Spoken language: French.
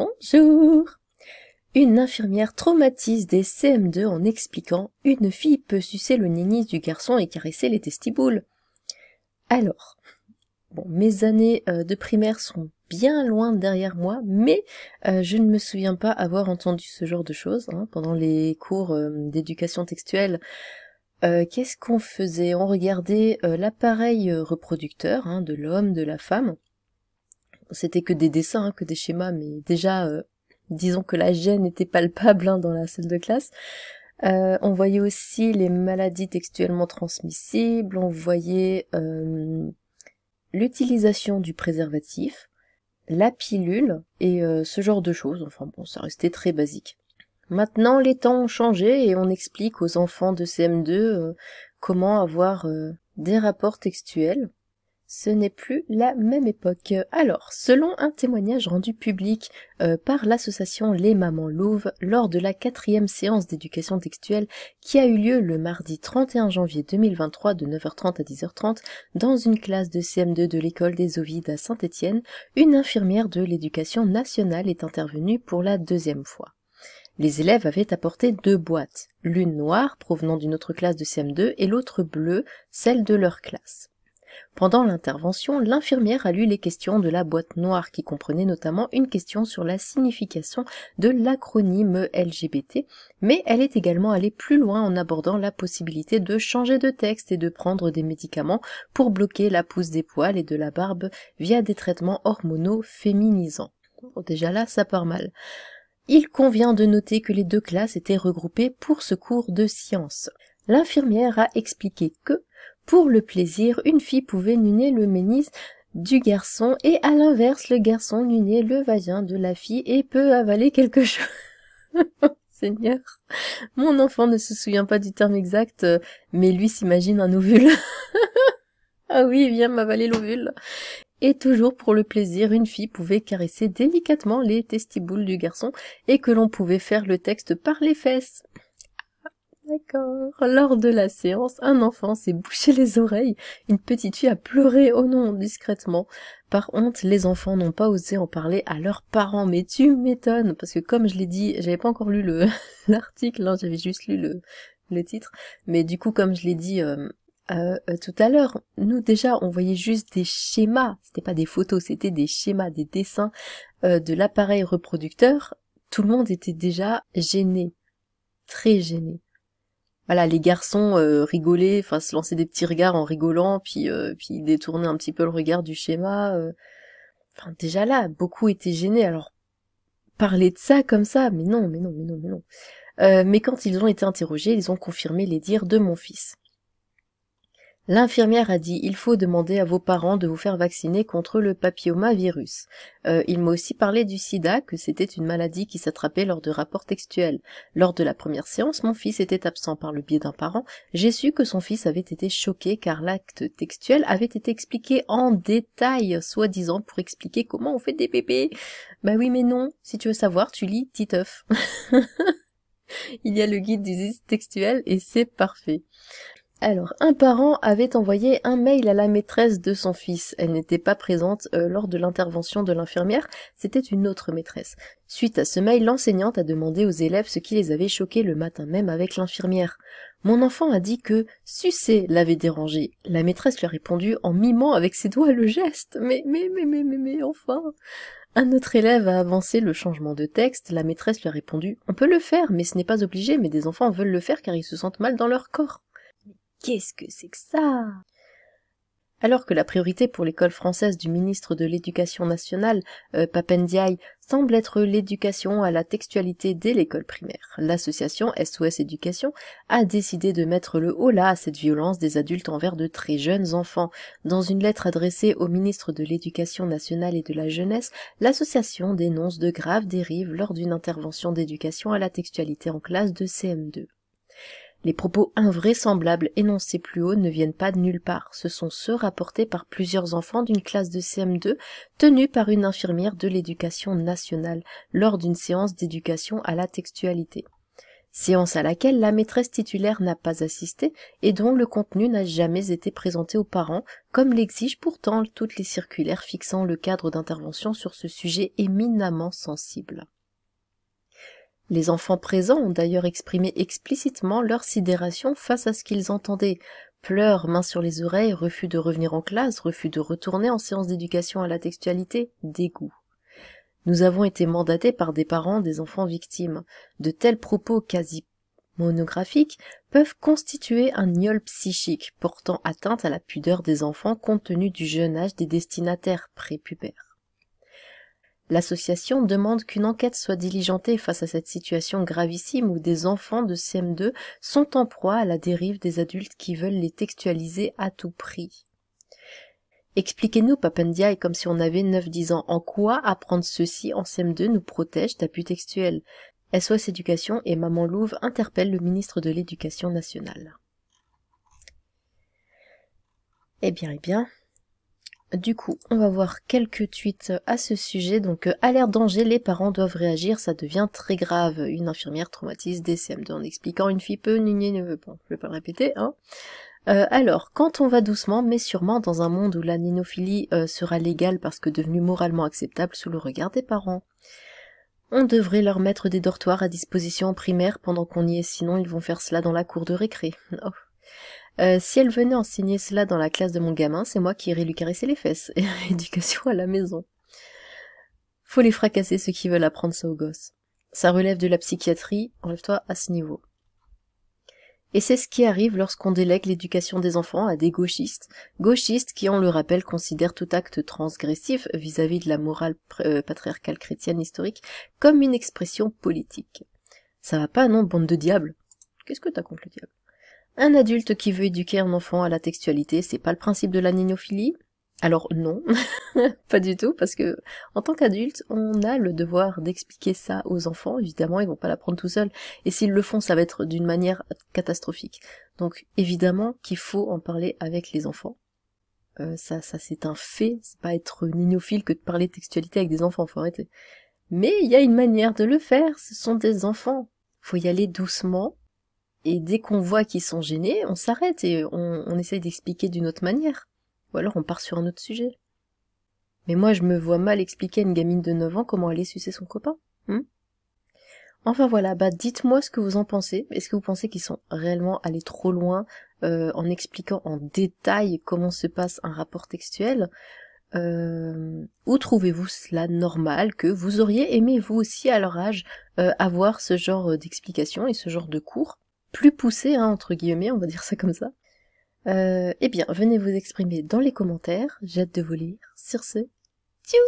Bonjour Une infirmière traumatise des CM2 en expliquant Une fille peut sucer le nénis du garçon et caresser les testiboules. Alors, bon, mes années euh, de primaire sont bien loin derrière moi, mais euh, je ne me souviens pas avoir entendu ce genre de choses hein, pendant les cours euh, d'éducation textuelle. Qu'est-ce qu'on faisait On regardait l'appareil reproducteur hein, de l'homme, de la femme, c'était que des dessins, hein, que des schémas, mais déjà, euh, disons que la gêne était palpable hein, dans la salle de classe. Euh, on voyait aussi les maladies textuellement transmissibles, on voyait euh, l'utilisation du préservatif, la pilule et ce genre de choses. Enfin bon, ça restait très basique. Maintenant, les temps ont changé et on explique aux enfants de CM2 comment avoir des rapports textuels ce n'est plus la même époque. Alors, selon un témoignage rendu public euh, par l'association Les Mamans Louves lors de la quatrième séance d'éducation textuelle qui a eu lieu le mardi 31 janvier 2023 de 9h30 à 10h30 dans une classe de CM2 de l'école des Ovides à Saint-Étienne, une infirmière de l'éducation nationale est intervenue pour la deuxième fois. Les élèves avaient apporté deux boîtes, l'une noire provenant d'une autre classe de CM2 et l'autre bleue, celle de leur classe pendant l'intervention l'infirmière a lu les questions de la boîte noire qui comprenait notamment une question sur la signification de l'acronyme lgbt mais elle est également allée plus loin en abordant la possibilité de changer de texte et de prendre des médicaments pour bloquer la pousse des poils et de la barbe via des traitements hormonaux féminisants. déjà là, ça part mal. Il convient de noter que les deux classes étaient regroupées pour ce cours de sciences. L'infirmière a expliqué que, pour le plaisir, une fille pouvait nuner le ménis du garçon et à l'inverse, le garçon nunait le vagin de la fille et peut avaler quelque chose. Seigneur, mon enfant ne se souvient pas du terme exact, euh, mais lui s'imagine un ovule. ah oui, viens m'avaler l'ovule. Et toujours pour le plaisir, une fille pouvait caresser délicatement les testiboules du garçon et que l'on pouvait faire le texte par les fesses. D'accord. Lors de la séance, un enfant s'est bouché les oreilles, une petite fille a pleuré, oh non, discrètement. Par honte, les enfants n'ont pas osé en parler à leurs parents, mais tu m'étonnes, parce que comme je l'ai dit, j'avais pas encore lu le l'article, hein, j'avais juste lu le, titre, mais du coup, comme je l'ai dit euh, euh, euh, tout à l'heure, nous déjà, on voyait juste des schémas, c'était pas des photos, c'était des schémas, des dessins de l'appareil reproducteur, tout le monde était déjà gêné, très gêné voilà, les garçons euh, rigolaient, enfin se lancer des petits regards en rigolant, puis euh, puis détourner un petit peu le regard du schéma. Euh. Enfin déjà là, beaucoup étaient gênés. Alors parler de ça comme ça, mais non, mais non, mais non, mais non. mais quand ils ont été interrogés, ils ont confirmé les dires de mon fils. L'infirmière a dit il faut demander à vos parents de vous faire vacciner contre le papillomavirus. Euh, il m'a aussi parlé du sida, que c'était une maladie qui s'attrapait lors de rapports textuels. Lors de la première séance, mon fils était absent par le biais d'un parent. J'ai su que son fils avait été choqué car l'acte textuel avait été expliqué en détail, soi-disant pour expliquer comment on fait des bébés. Bah oui mais non, si tu veux savoir, tu lis Titeuf. il y a le guide du textuel et c'est parfait. Alors, un parent avait envoyé un mail à la maîtresse de son fils. Elle n'était pas présente euh, lors de l'intervention de l'infirmière, c'était une autre maîtresse. Suite à ce mail, l'enseignante a demandé aux élèves ce qui les avait choqués le matin même avec l'infirmière. Mon enfant a dit que sucer l'avait dérangé. La maîtresse lui a répondu en mimant avec ses doigts le geste. Mais, mais, mais, mais, mais, mais, enfin. Un autre élève a avancé le changement de texte. La maîtresse lui a répondu On peut le faire, mais ce n'est pas obligé, mais des enfants veulent le faire car ils se sentent mal dans leur corps qu'est-ce que c'est que ça alors que la priorité pour l'école française du ministre de l'Éducation nationale, euh, Papendiaï, semble être l'éducation à la textualité dès l'école primaire, l'association SOS Éducation a décidé de mettre le haut là à cette violence des adultes envers de très jeunes enfants. Dans une lettre adressée au ministre de l'Éducation nationale et de la jeunesse, l'association dénonce de graves dérives lors d'une intervention d'éducation à la textualité en classe de CM2. Les propos invraisemblables énoncés plus haut ne viennent pas de nulle part. Ce sont ceux rapportés par plusieurs enfants d'une classe de CM2 tenue par une infirmière de l'éducation nationale lors d'une séance d'éducation à la textualité. Séance à laquelle la maîtresse titulaire n'a pas assisté et dont le contenu n'a jamais été présenté aux parents, comme l'exigent pourtant toutes les circulaires fixant le cadre d'intervention sur ce sujet éminemment sensible. Les enfants présents ont d'ailleurs exprimé explicitement leur sidération face à ce qu'ils entendaient. Pleurs, mains sur les oreilles, refus de revenir en classe, refus de retourner en séance d'éducation à la textualité, dégoût. Nous avons été mandatés par des parents des enfants victimes. De tels propos quasi monographiques peuvent constituer un iol psychique portant atteinte à la pudeur des enfants compte tenu du jeune âge des destinataires prépubères. L'association demande qu'une enquête soit diligentée face à cette situation gravissime où des enfants de CM2 sont en proie à la dérive des adultes qui veulent les textualiser à tout prix. Expliquez-nous, Papendia, et comme si on avait 9-10 ans, en quoi apprendre ceci en CM2 nous protège d'appui textuel. SOS Éducation et Maman Louve interpellent le ministre de l'Éducation nationale. Eh bien, eh bien, du coup, on va voir quelques tweets euh, à ce sujet. Donc, euh, à l'air danger, les parents doivent réagir, ça devient très grave. Une infirmière traumatise dcm 2 en expliquant une fille peut nigner ne veut pas. Je vais pas le répéter, hein. Euh, alors, quand on va doucement, mais sûrement dans un monde où la ninophilie sera légale parce que devenue moralement acceptable sous le regard des parents. On devrait leur mettre des dortoirs à disposition en primaire pendant qu'on y est, sinon ils vont faire cela dans la cour de récré. Oh. Euh, si elle venait enseigner cela dans la classe de mon gamin, c'est moi qui irais lui caresser les fesses. Éducation à la maison. Faut les fracasser ceux qui veulent apprendre ça aux gosses. Ça relève de la psychiatrie, enlève-toi à ce niveau. Et c'est ce qui arrive lorsqu'on délègue l'éducation des enfants à des gauchistes. Gauchistes qui, on le rappelle, considèrent tout acte transgressif vis-à-vis -vis de la morale euh, patriarcale chrétienne historique comme une expression politique. Ça va pas, non, bande de diables Qu'est-ce que t'as contre le diable un adulte qui veut éduquer un enfant à la textualité, c'est pas le principe de la ninophilie alors non, pas du tout, parce que en tant qu'adulte, on a le devoir d'expliquer ça aux enfants. Évidemment, ils vont pas l'apprendre tout seuls, et s'ils le font, ça va être d'une manière catastrophique. Donc évidemment qu'il faut en parler avec les enfants. Euh, ça, ça c'est un fait. C'est pas être ninophile que de parler textualité avec des enfants, faut arrêter. Mais il y a une manière de le faire. Ce sont des enfants. Faut y aller doucement, et dès qu'on voit qu'ils sont gênés, on s'arrête et on, on essaye d'expliquer d'une autre manière. Ou alors on part sur un autre sujet. Mais moi, je me vois mal expliquer à une gamine de 9 ans comment aller sucer son copain. Hein enfin voilà, bah dites-moi ce que vous en pensez. Est-ce que vous pensez qu'ils sont réellement allés trop loin euh, en expliquant en détail comment se passe un rapport textuel euh, Ou trouvez-vous cela normal que vous auriez aimé vous aussi à leur âge euh, avoir ce genre euh, d'explication et ce genre de cours plus poussé hein, entre guillemets, on va dire ça comme ça, euh, eh bien, venez vous exprimer dans les commentaires. J'ai hâte de vous lire. Sur ce, tchou